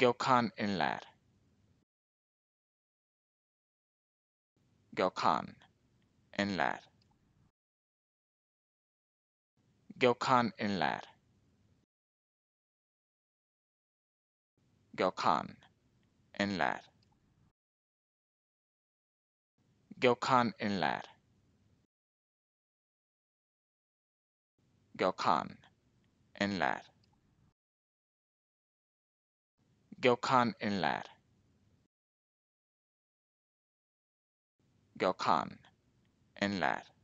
Gökhan-Enlär Gökhan-Enlär Gökhan-Enlär Gökhan-Enlär Gökhan-Enlär Gökhan-Enlär Gökhan-Yller en lär.